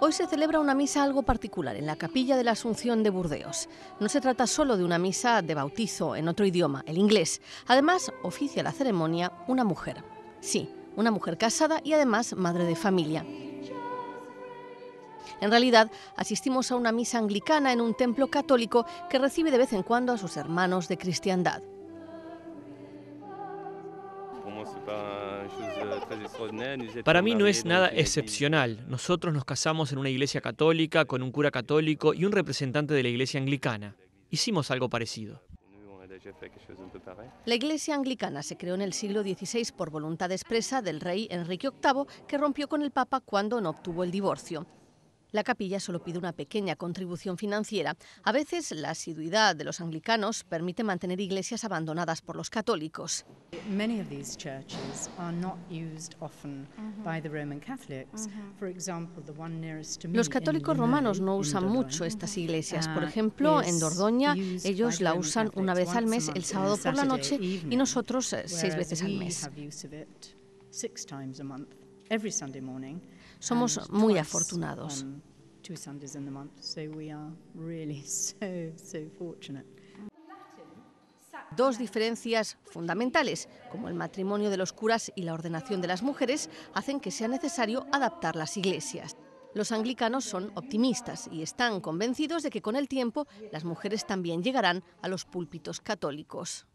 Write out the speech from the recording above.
Hoy se celebra una misa algo particular en la capilla de la Asunción de Burdeos. No se trata solo de una misa de bautizo en otro idioma, el inglés. Además, oficia la ceremonia una mujer. Sí, una mujer casada y además madre de familia. En realidad, asistimos a una misa anglicana en un templo católico que recibe de vez en cuando a sus hermanos de cristiandad. Eh, Para mí no es nada excepcional. Nosotros nos casamos en una iglesia católica, con un cura católico y un representante de la iglesia anglicana. Hicimos algo parecido. La iglesia anglicana se creó en el siglo XVI por voluntad expresa del rey Enrique VIII, que rompió con el Papa cuando no obtuvo el divorcio. La capilla solo pide una pequeña contribución financiera. A veces la asiduidad de los anglicanos permite mantener iglesias abandonadas por los católicos. Los católicos romanos no usan mucho estas iglesias. Por uh, ejemplo, en Dordoña ellos la usan una vez al mes el sábado por la noche y nosotros seis veces al mes. Somos muy afortunados. Dos diferencias fundamentales, como el matrimonio de los curas y la ordenación de las mujeres, hacen que sea necesario adaptar las iglesias. Los anglicanos son optimistas y están convencidos de que con el tiempo las mujeres también llegarán a los púlpitos católicos.